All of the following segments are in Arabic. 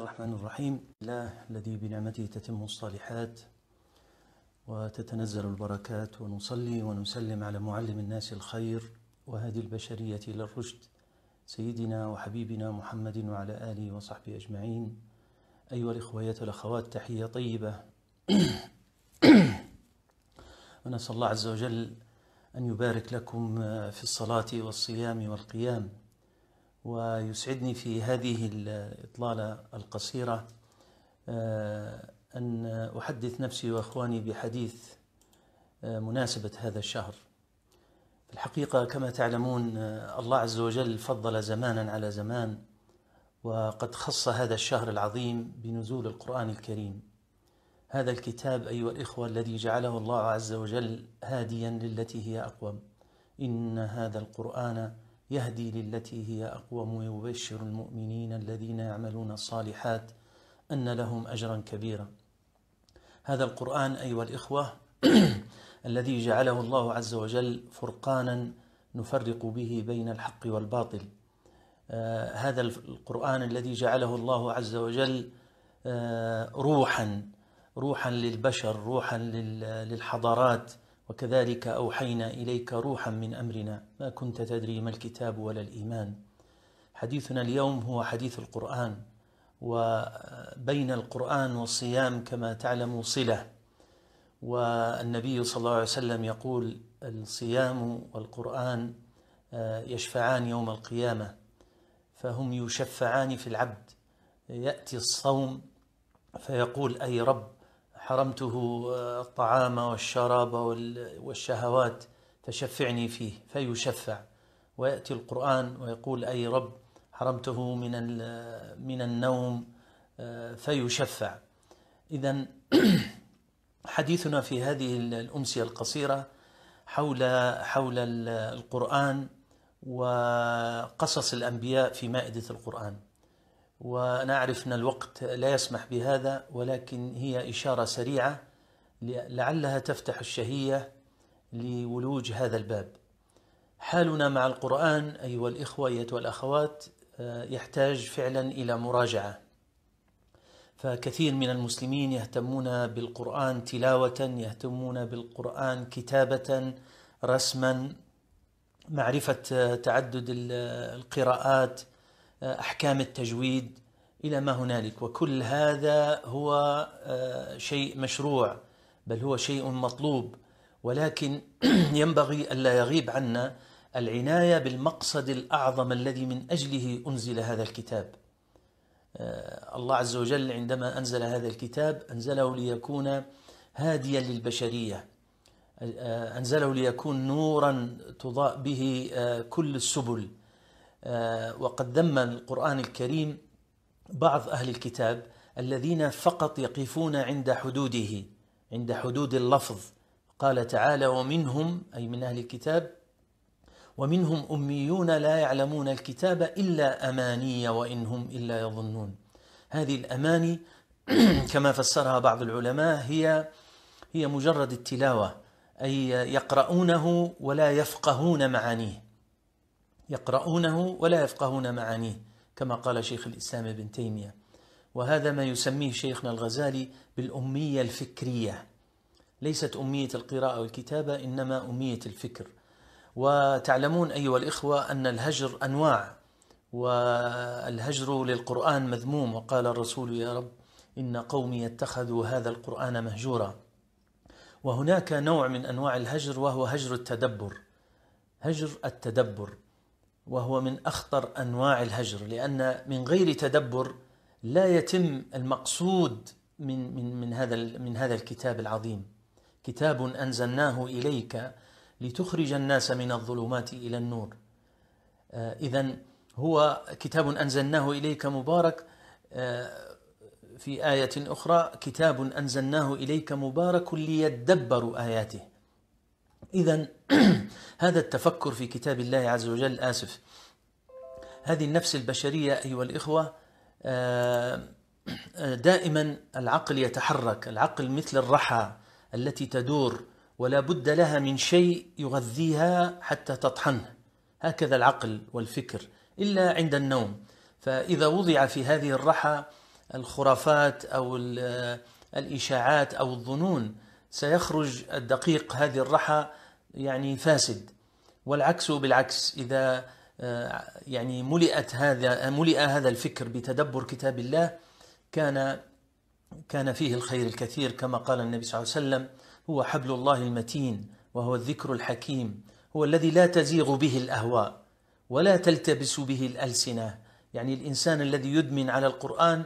الرحمن الرحيم الله الذي بنعمته تتم الصالحات وتتنزل البركات ونصلي ونسلم على معلم الناس الخير وهدي البشرية إلى الرشد سيدنا وحبيبنا محمد وعلى آله وصحبه أجمعين أيها الإخوة والأخوات تحية طيبة ونسأل الله عز وجل أن يبارك لكم في الصلاة والصيام والقيام ويسعدني في هذه الإطلالة القصيرة آه، أن أحدث نفسي وأخواني بحديث آه، مناسبة هذا الشهر في الحقيقة كما تعلمون آه، الله عز وجل فضل زمانا على زمان وقد خص هذا الشهر العظيم بنزول القرآن الكريم هذا الكتاب أيها الإخوة الذي جعله الله عز وجل هاديا للتي هي أقوم إن هذا القرآن يهدي للتي هي أقوم ويبشر المؤمنين الذين يعملون الصالحات أن لهم أجرا كبيرا هذا القرآن أيها الإخوة الذي جعله الله عز وجل فرقانا نفرق به بين الحق والباطل آه، هذا القرآن الذي جعله الله عز وجل آه، روحا روحا للبشر روحا للحضارات وكذلك أوحينا إليك روحا من أمرنا ما كنت تدري ما الكتاب ولا الإيمان حديثنا اليوم هو حديث القرآن وبين القرآن والصيام كما تعلم صلة والنبي صلى الله عليه وسلم يقول الصيام والقرآن آه، يشفعان يوم القيامة فهم يشفعان في العبد يأتي الصوم فيقول أي رب حرمته آه، الطعام والشراب والشهوات فشفعني فيه فيشفع ويأتي القرآن ويقول أي رب حرمته من من النوم آه، فيشفع إذا حديثنا في هذه الأمسية القصيرة حول حول القرآن وقصص الأنبياء في مائدة القرآن ونعرف أن الوقت لا يسمح بهذا ولكن هي إشارة سريعة لعلها تفتح الشهية لولوج هذا الباب حالنا مع القرآن أيها الإخوة أيتها الأخوات آه، يحتاج فعلا إلى مراجعة فكثير من المسلمين يهتمون بالقرآن تلاوة يهتمون بالقرآن كتابة رسما معرفة آه، تعدد القراءات أحكام التجويد إلى ما هنالك وكل هذا هو آه، شيء مشروع بل هو شيء مطلوب ولكن ينبغي ألا يغيب عنا العناية بالمقصد الأعظم الذي من أجله أنزل هذا الكتاب آه، الله عز وجل عندما أنزل هذا الكتاب أنزله ليكون هاديا للبشرية آه، أنزله ليكون نورا تضاء به كل السبل آه، وقد ذم القرآن الكريم بعض أهل الكتاب الذين فقط يقفون عند حدوده عند حدود اللفظ قال تعالى ومنهم أي من أهل الكتاب ومنهم أميون لا يعلمون الكتاب إلا أماني وإن هم إلا يظنون هذه الأماني كما فسرها بعض العلماء هي هي مجرد التلاوة أي يقرؤونه ولا يفقهون معانيه يقرؤونه ولا يفقهون معانيه كما قال شيخ الإسلام ابن تيمية وهذا ما يسميه شيخنا الغزالي بالأمية الفكرية ليست أمية القراءة والكتابة إنما أمية الفكر وتعلمون أيها الإخوة أن الهجر أنواع والهجر للقرآن مذموم وقال الرسول يا رب إن قومي اتخذوا هذا القرآن مهجورا وهناك نوع من أنواع الهجر وهو هجر التدبر هجر التدبر وهو من اخطر انواع الهجر لان من غير تدبر لا يتم المقصود من من من هذا من هذا الكتاب العظيم كتاب انزلناه اليك لتخرج الناس من الظلمات الى النور آه، اذا هو كتاب انزلناه اليك مبارك آه، في ايه اخرى كتاب انزلناه اليك مبارك ليدبروا اياته إذا هذا التفكر في كتاب الله عز وجل آسف هذه النفس البشرية أيها الإخوة آه، آه، دائما العقل يتحرك العقل مثل الرحى التي تدور ولا بد لها من شيء يغذيها حتى تطحنه هكذا العقل والفكر إلا عند النوم فإذا وضع في هذه الرحى الخرافات أو آه، الإشاعات أو الظنون سيخرج الدقيق هذه الرحى يعني فاسد والعكس بالعكس إذا آه، يعني ملئت هذا ملئ هذا الفكر بتدبر كتاب الله كان كان فيه الخير الكثير كما قال النبي صلى الله عليه وسلم هو حبل الله المتين وهو الذكر الحكيم هو الذي لا تزيغ به الاهواء ولا تلتبس به الالسنه يعني الانسان الذي يدمن على القران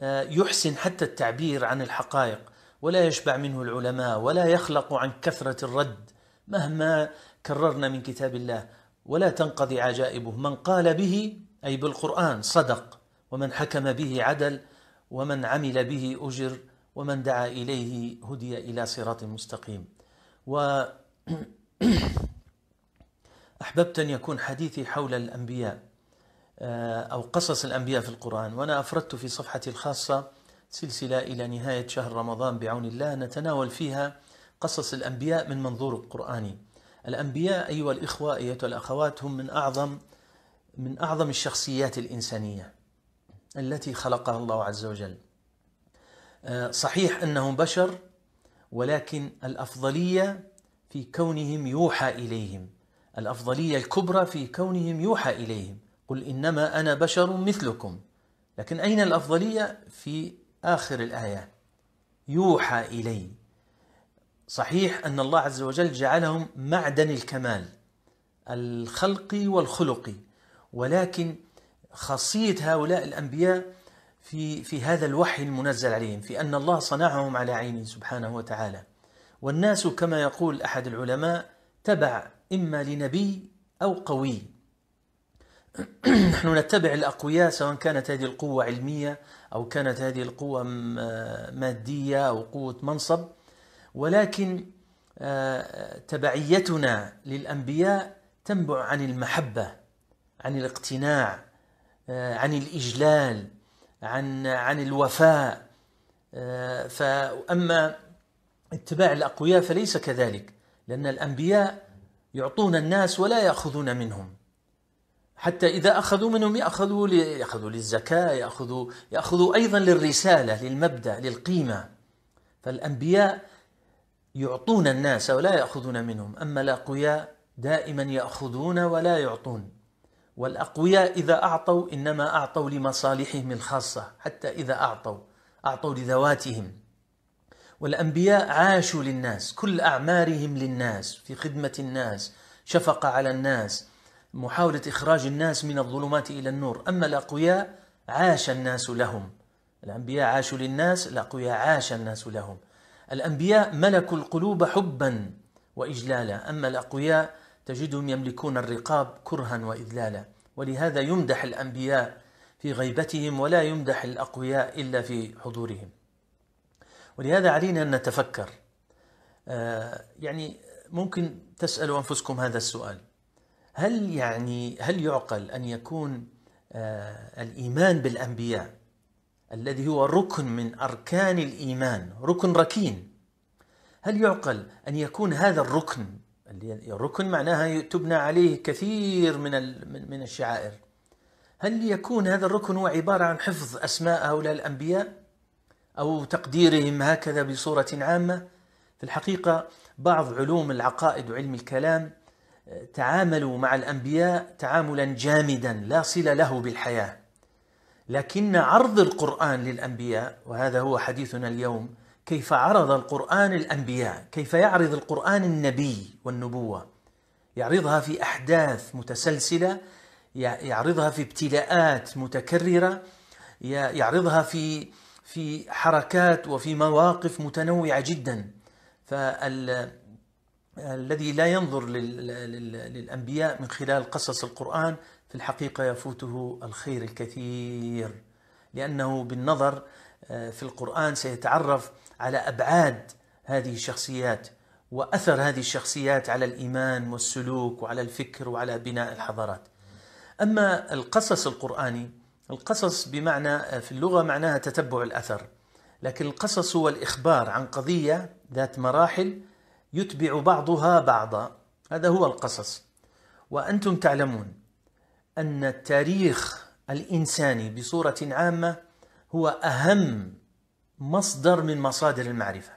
آه، يحسن حتى التعبير عن الحقائق ولا يشبع منه العلماء ولا يخلق عن كثرة الرد مهما كررنا من كتاب الله ولا تنقضي عجائبه من قال به أي بالقرآن صدق ومن حكم به عدل ومن عمل به أجر ومن دعا إليه هدي إلى صراط مستقيم و أحببت أن يكون حديثي حول الأنبياء آه، أو قصص الأنبياء في القرآن وأنا أفردت في صفحتي الخاصة سلسلة إلى نهاية شهر رمضان بعون الله نتناول فيها قصص الأنبياء من منظور القرآني الأنبياء أيها الإخوة أيها الأخوات هم من أعظم من أعظم الشخصيات الإنسانية التي خلقها الله عز وجل آه، صحيح أنهم بشر ولكن الأفضلية في كونهم يوحى إليهم الأفضلية الكبرى في كونهم يوحى إليهم قل إنما أنا بشر مثلكم لكن أين الأفضلية في آخر الآية يوحى إلي صحيح أن الله عز وجل جعلهم معدن الكمال الخلقي والخلقي ولكن خاصية هؤلاء الأنبياء في في هذا الوحي المنزل عليهم في أن الله صنعهم على عينه سبحانه وتعالى والناس كما يقول أحد العلماء تبع إما لنبي أو قوي نحن نتبع الأقوياء سواء كانت هذه القوة علمية أو كانت هذه القوة مادية أو قوة منصب ولكن آه، تبعيتنا للأنبياء تنبع عن المحبة عن الاقتناع آه، عن الإجلال عن عن الوفاء آه، فأما اتباع الأقوياء فليس كذلك لأن الأنبياء يعطون الناس ولا يأخذون منهم حتى إذا أخذوا منهم يأخذوا يأخذوا للزكاة يأخذوا يأخذوا أيضا للرسالة للمبدأ للقيمة فالأنبياء يعطون الناس ولا يأخذون منهم أما الأقوياء دائما يأخذون ولا يعطون والأقوياء إذا أعطوا إنما أعطوا لمصالحهم الخاصة حتى إذا أعطوا أعطوا لذواتهم والأنبياء عاشوا للناس كل أعمارهم للناس في خدمة الناس شفقة على الناس محاولة إخراج الناس من الظلمات إلى النور أما الأقوياء عاش الناس لهم الأنبياء عاشوا للناس الأقوياء عاش الناس لهم الأنبياء ملكوا القلوب حبا وإجلالا أما الأقوياء تجدهم يملكون الرقاب كرها وإذلالا ولهذا يمدح الأنبياء في غيبتهم ولا يمدح الأقوياء إلا في حضورهم ولهذا علينا أن نتفكر آه، يعني ممكن تسألوا أنفسكم هذا السؤال هل يعني هل يعقل ان يكون آه، الايمان بالانبياء الذي هو ركن من اركان الايمان ركن ركين هل يعقل ان يكون هذا الركن الركن معناها تبنى عليه كثير من من الشعائر هل يكون هذا الركن هو عباره عن حفظ اسماء هؤلاء الانبياء او تقديرهم هكذا بصوره عامه في الحقيقه بعض علوم العقائد وعلم الكلام تعاملوا مع الأنبياء تعاملا جامدا لا صلة له بالحياة لكن عرض القرآن للأنبياء وهذا هو حديثنا اليوم كيف عرض القرآن الأنبياء كيف يعرض القرآن النبي والنبوة يعرضها في أحداث متسلسلة يعرضها في ابتلاءات متكررة يعرضها في في حركات وفي مواقف متنوعة جدا فال الذي لا ينظر للأنبياء من خلال قصص القرآن في الحقيقة يفوته الخير الكثير لأنه بالنظر آه، في القرآن سيتعرف على أبعاد هذه الشخصيات وأثر هذه الشخصيات على الإيمان والسلوك وعلى الفكر وعلى بناء الحضارات أما القصص القرآني القصص بمعنى آه، في اللغة معناها تتبع الأثر لكن القصص هو الإخبار عن قضية ذات مراحل يتبع بعضها بعضا هذا هو القصص وأنتم تعلمون أن التاريخ الإنساني بصورة عامة هو أهم مصدر من مصادر المعرفة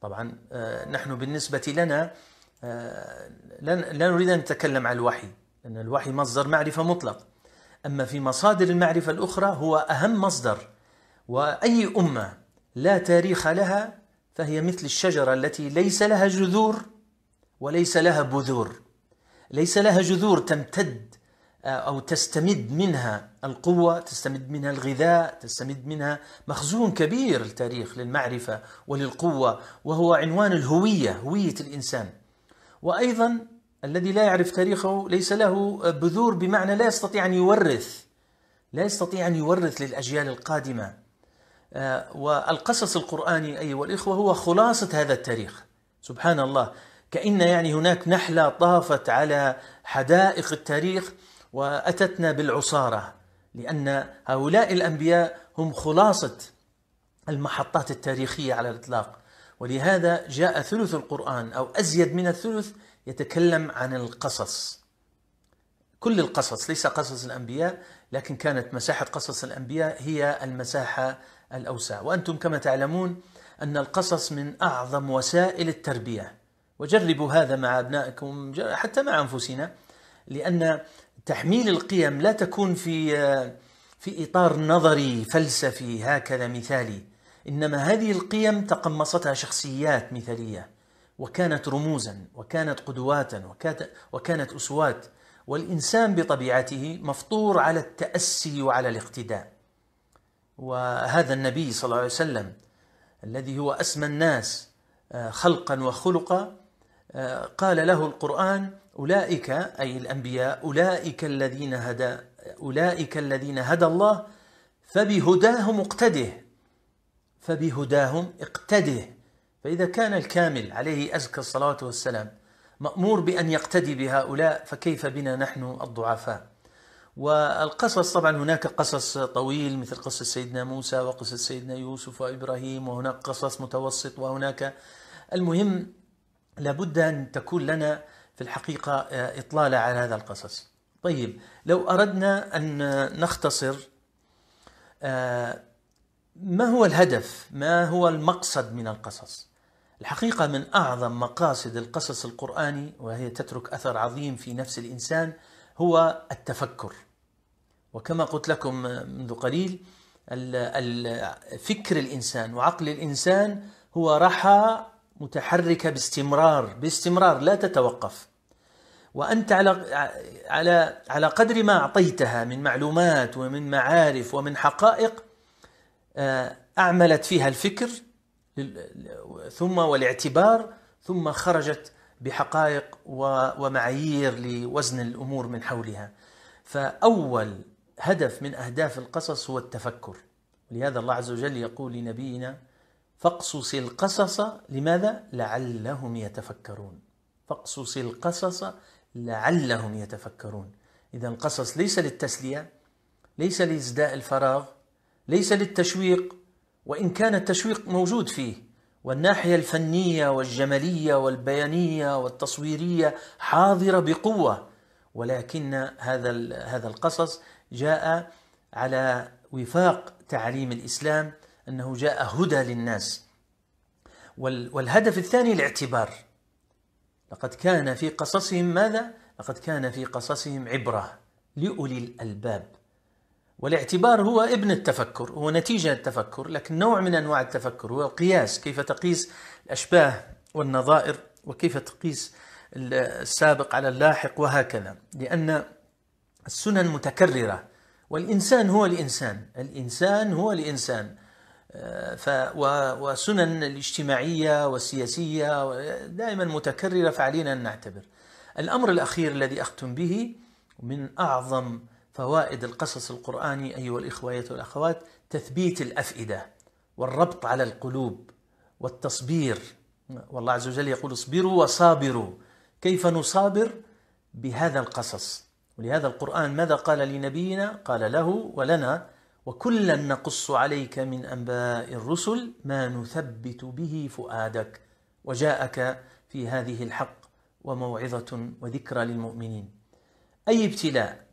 طبعا آه، نحن بالنسبة لنا آه، لا نريد أن نتكلم عن الوحي لأن الوحي مصدر معرفة مطلق أما في مصادر المعرفة الأخرى هو أهم مصدر وأي أمة لا تاريخ لها فهي مثل الشجرة التي ليس لها جذور وليس لها بذور ليس لها جذور تمتد آه، أو تستمد منها القوة تستمد منها الغذاء تستمد منها مخزون كبير التاريخ للمعرفة وللقوة وهو عنوان الهوية هوية الإنسان وأيضا الذي لا يعرف تاريخه ليس له بذور بمعنى لا يستطيع أن يورث لا يستطيع أن يورث للأجيال القادمة آه، والقصص القرآني أيها الإخوة هو خلاصة هذا التاريخ سبحان الله كأن يعني هناك نحلة طافت على حدائق التاريخ وأتتنا بالعصارة لأن هؤلاء الأنبياء هم خلاصة المحطات التاريخية على الإطلاق ولهذا جاء ثلث القرآن أو أزيد من الثلث يتكلم عن القصص كل القصص ليس قصص الأنبياء لكن كانت مساحة قصص الأنبياء هي المساحة الأوسع وأنتم كما تعلمون أن القصص من أعظم وسائل التربية وجربوا هذا مع أبنائكم حتى مع أنفسنا لأن تحميل القيم لا تكون في في إطار نظري فلسفي هكذا مثالي إنما هذه القيم تقمصتها شخصيات مثالية وكانت رموزا وكانت قدوات وكانت أسوات والإنسان بطبيعته مفطور على التأسي وعلى الاقتداء وهذا النبي صلى الله عليه وسلم الذي هو أسمى الناس آه، خلقا وخلقا آه، قال له القرآن أولئك أي الأنبياء أولئك الذين هدى أولئك الذين هدى الله فبهداهم اقتده فبهداهم اقتده فإذا كان الكامل عليه أزكى الصلاة والسلام مأمور بأن يقتدي بهؤلاء فكيف بنا نحن الضعفاء والقصص طبعا هناك قصص طويل مثل قصة سيدنا موسى وقصة سيدنا يوسف وإبراهيم وهناك قصص متوسط وهناك المهم لابد أن تكون لنا في الحقيقة إطلالة على هذا القصص طيب لو أردنا أن نختصر آه، ما هو الهدف ما هو المقصد من القصص الحقيقة من أعظم مقاصد القصص القرآني وهي تترك أثر عظيم في نفس الإنسان هو التفكر وكما قلت لكم منذ قليل فكر الانسان وعقل الانسان هو رحى متحركه باستمرار باستمرار لا تتوقف وانت على على على قدر ما اعطيتها من معلومات ومن معارف ومن حقائق آه، اعملت فيها الفكر ثم والاعتبار ثم خرجت بحقائق ومعايير لوزن الامور من حولها. فاول هدف من اهداف القصص هو التفكر. لهذا الله عز وجل يقول لنبينا فاقصص القصص لماذا؟ لعلهم يتفكرون. فاقصص القصص لعلهم يتفكرون. اذا القصص ليس للتسليه، ليس لاسداء الفراغ، ليس للتشويق، وان كان التشويق موجود فيه والناحية الفنية والجمالية والبيانية والتصويرية حاضرة بقوة ولكن هذا هذا القصص جاء على وفاق تعاليم الإسلام أنه جاء هدى للناس والهدف الثاني الاعتبار لقد كان في قصصهم ماذا؟ لقد كان في قصصهم عبرة لأولي الألباب والاعتبار هو ابن التفكر هو نتيجة التفكر لكن نوع من أنواع التفكر هو القياس كيف تقيس الأشباه والنظائر وكيف تقيس السابق على اللاحق وهكذا لأن السنن متكررة والإنسان هو الإنسان الإنسان هو الإنسان آه، ف وسنن الاجتماعية والسياسية دائما متكررة فعلينا أن نعتبر الأمر الأخير الذي أختم به من أعظم فوائد القصص القرآني أيها الإخوة والأخوات تثبيت الأفئدة والربط على القلوب والتصبير والله عز وجل يقول اصبروا وصابروا كيف نصابر بهذا القصص ولهذا القرآن ماذا قال لنبينا قال له ولنا وكلا نقص عليك من أنباء الرسل ما نثبت به فؤادك وجاءك في هذه الحق وموعظة وذكرى للمؤمنين أي ابتلاء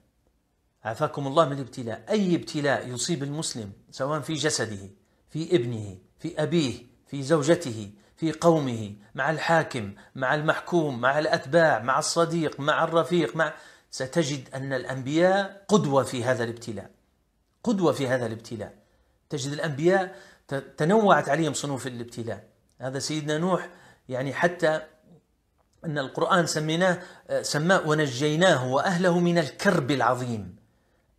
عافاكم الله من الابتلاء أي ابتلاء يصيب المسلم سواء في جسده في ابنه في أبيه في زوجته في قومه مع الحاكم مع المحكوم مع الأتباع مع الصديق مع الرفيق مع ستجد أن الأنبياء قدوة في هذا الابتلاء قدوة في هذا الابتلاء تجد الأنبياء تنوعت عليهم صنوف الابتلاء هذا سيدنا نوح يعني حتى أن القرآن سميناه آه، سماه ونجيناه وأهله من الكرب العظيم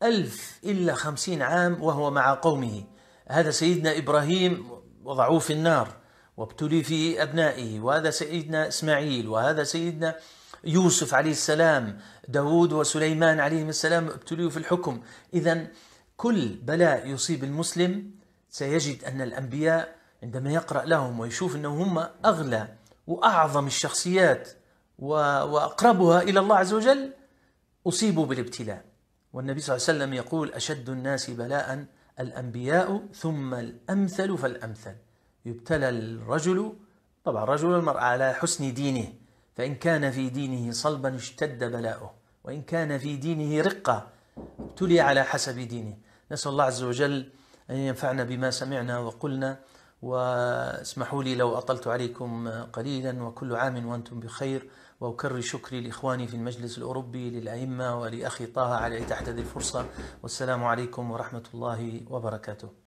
ألف إلا خمسين عام وهو مع قومه هذا سيدنا إبراهيم وضعوه في النار وابتلي في أبنائه وهذا سيدنا إسماعيل وهذا سيدنا يوسف عليه السلام داود وسليمان عليهم السلام ابتلوا في الحكم إذا كل بلاء يصيب المسلم سيجد أن الأنبياء عندما يقرأ لهم ويشوف أنهم هم أغلى وأعظم الشخصيات وأقربها إلى الله عز وجل أصيبوا بالابتلاء والنبي صلى الله عليه وسلم يقول أشد الناس بلاء الأنبياء ثم الأمثل فالأمثل يبتلى الرجل طبعا الرجل والمرأة على حسن دينه فإن كان في دينه صلبا اشتد بلاؤه وإن كان في دينه رقة ابتلي على حسب دينه نسأل الله عز وجل أن ينفعنا بما سمعنا وقلنا واسمحوا لي لو أطلت عليكم قليلا وكل عام وأنتم بخير وأكرر شكري لإخواني في المجلس الأوروبي للأئمة ولأخي طه علي تحت هذه الفرصة والسلام عليكم ورحمة الله وبركاته